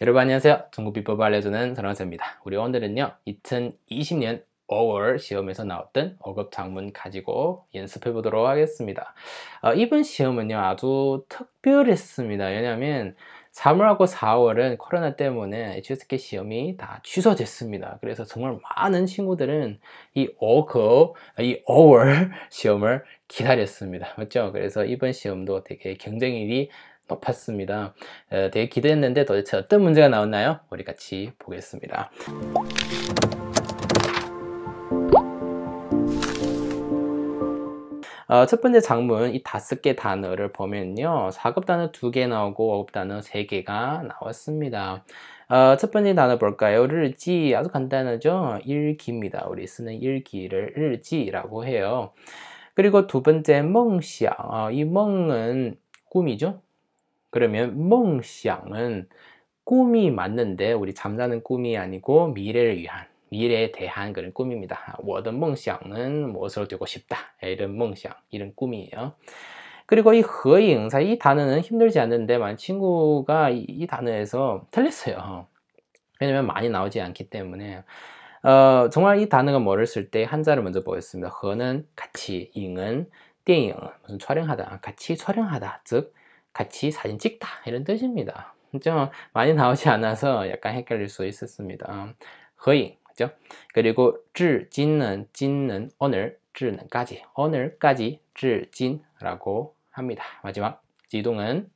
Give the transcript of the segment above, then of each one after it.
여러분 안녕하세요. 중국비법을 알려주는 전원세입니다. 우리 오늘은요. 2020년 5월 시험에서 나왔던 어급 장문 가지고 연습해 보도록 하겠습니다. 어, 이번 시험은요. 아주 특별했습니다. 왜냐하면 3월하고 4월은 코로나 때문에 HSK 시험이 다 취소됐습니다. 그래서 정말 많은 친구들은 이 5급, 이 5월 시험을 기다렸습니다. 맞죠? 그래서 이번 시험도 되게 경쟁률이 높았습니다. 되게 기대했는데 도대체 어떤 문제가 나왔나요? 우리 같이 보겠습니다. 어, 첫 번째 장문 이 다섯 개 단어를 보면요 4급 단어 두 개 나오고 5급 단어 세 개가 나왔습니다 어, 첫 번째 단어 볼까요? 일지 아주 간단하죠 일기입니다 우리 쓰는 일기를 일지라고 해요 그리고 두 번째 멍시이 어, 멍은 꿈이죠 그러면 몽샹은 꿈이 맞는데 우리 잠자는 꿈이 아니고 미래를 위한 미래에 대한 그런 꿈입니다. 我的梦想은 무엇으로 되고 싶다. 이런 梦想 이런 꿈이에요. 그리고 이 허잉사 이 단어는 힘들지 않는데 만 친구가 이, 이, 단어에서 틀렸어요. 왜냐면 많이 나오지 않기 때문에 어, 정말 이 단어가 뭐를 쓸 때 한자를 먼저 보였습니다. 허는 같이, 잉은 电影 무슨 촬영하다 같이 촬영하다 즉 같이 사진 찍다 이런 뜻입니다. 좀 많이 나오지 않아서 약간 헷갈릴 수 있었습니다. 거의 그죠? 그리고 찔진은 찐는 오늘 찔는까지 오늘까지 찔진라고 합니다. 마지막 지동은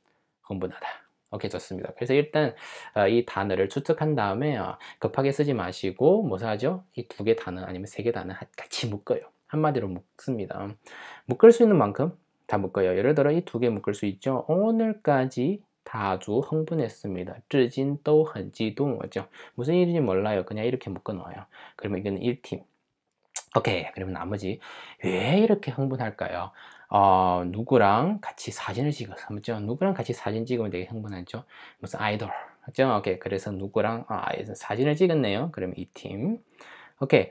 흥분하다. 오케이 좋습니다. 그래서 일단 어, 이 단어를 추측한 다음에 어, 급하게 쓰지 마시고 뭐사죠? 이 두 개 단어 아니면 세 개 단어 같이 묶어요. 한마디로 묶습니다. 묶을 수 있는 만큼 다 묶어요. 예를 들어 이 두 개 묶을 수 있죠. 오늘까지 다주 흥분했습니다. 至今都很激动,죠 무슨 일인지 몰라요. 그냥 이렇게 묶어 놓아요 그러면 이건 1팀. 오케이. 그러면 나머지 왜 이렇게 흥분할까요? 어, 누구랑 같이 사진을 찍어서, 맞죠? 그렇죠? 누구랑 같이 사진 찍으면 되게 흥분하죠? 무슨 아이돌, 맞죠? 오케이. 그래서 누구랑 아, 사진을 찍었네요. 그러면 이 팀. 오케이.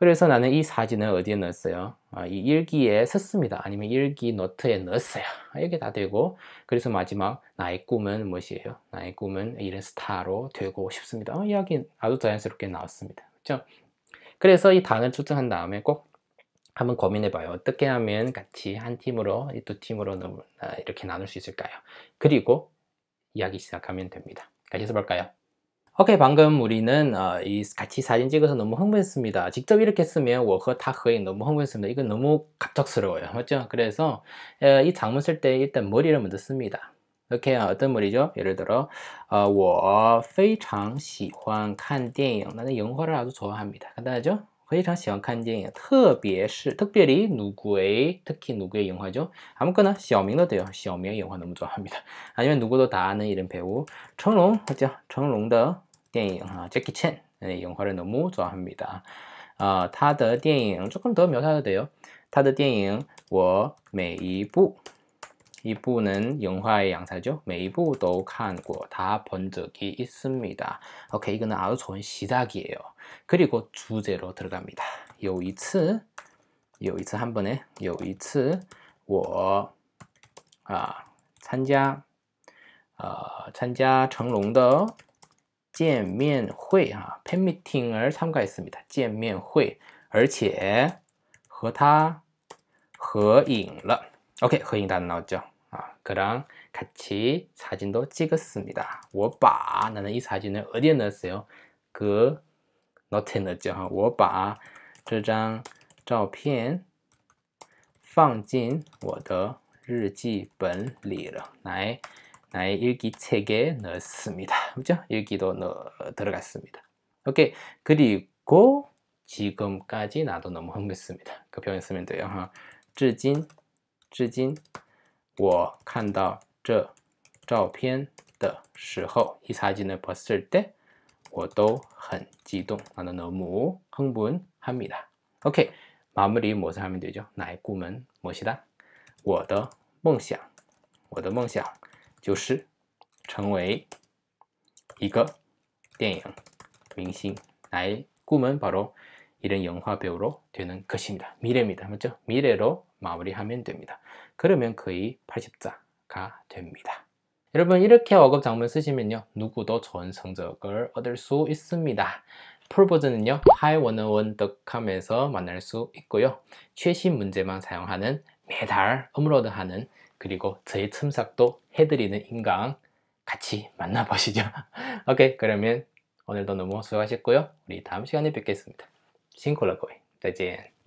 그래서 나는 이 사진을 어디에 넣었어요? 아, 이 일기에 썼습니다. 아니면 일기 노트에 넣었어요. 아, 이게 다 되고 그래서 마지막 나의 꿈은 무엇이에요? 나의 꿈은 이런 스타로 되고 싶습니다. 어, 이야기 아주 자연스럽게 나왔습니다. 그렇죠? 그래서 이 단을 추정한 다음에 꼭 한번 고민해봐요. 어떻게 하면 같이 한 팀으로 이두 팀으로 아, 이렇게 나눌 수 있을까요? 그리고 이야기 시작하면 됩니다. 같이 해서 볼까요? 오케이 방금 우리는 어, 이 같이 사진 찍어서 너무 흥분했습니다 직접 이렇게 쓰면 워커 타흐이 너무 흥분했습니다 이건 너무 갑작스러워요 맞죠 그래서 에, 어, 이 장문 쓸 때 일단 머리를 먼저 씁니다 이렇게 어, 어떤 머리죠 예를 들어 어, 我非常喜欢看电影 나는 영화를 아주 좋아합니다 간단하죠 非常喜欢看电影特别是 특별히 누구의 특히 누구의 영화죠 아무거나 小明도 돼요 小明 영화 너무 좋아합니다 아니면 누구도 다 아는 이런 배우 청롱 하죠 청롱의 电影啊，Jackie Chan 네, 영화를 너무 좋아합니다. 아, 他的电影 조금 더 묘사해도 돼요. 他的电影我每一部一部는 영화의 양사죠. 每一部都看过다 본 적이 있습니다. 오케이, 이거는 아주 좋은 시작이에요. 그리고 주제로 들어갑니다. 有一次有一次한 번에 有一次我 아, 参加 어, 参加成龙的见面会 아, 팬미팅을 참가했습니다. 见面会而且和他合影了. 오케이,合影단 나왔죠. 아, 그랑 같이 사진도 찍었습니다. 我把 나는 이 사진을 어디에 넣었어요? 그 너트에 넣었죠. 아, 我把这张照片放进我的日记本里了。来。 나의 일기책에 넣었습니다. 그죠? 일기도 넣어, 들어갔습니다. 오케이. 그리고 지금까지 나도 너무 흥했습니다. 그 표현 쓰면 돼요. 至今,至今, 어. 我看到这照片的时候이 사진을 봤을 때我都很激动. 나는 너무 흥분합니다. 오케이. 마무리 무엇을 하면 되죠? 나의 꿈은 무엇이다? 我的梦想,我的梦想就是成为一个电影明星, 나의 꿈은 바로 이런 영화 배우로 되는 것입니다. 미래입니다. 맞죠? 미래로 마무리하면 됩니다. 그러면 거의 80자가 됩니다. 여러분 이렇게 어급 장문 쓰시면요 누구도 좋은 성적을 얻을 수 있습니다. 풀버전은요 하이원원닷컴에서 만날 수 있고요 최신 문제만 사용하는 매달 업로드하는 그리고 저의 첨삭도 해드리는 인강 같이 만나보시죠. 오케이 그러면 오늘도 너무 수고하셨고요. 우리 다음 시간에 뵙겠습니다. 싱콜라고이再见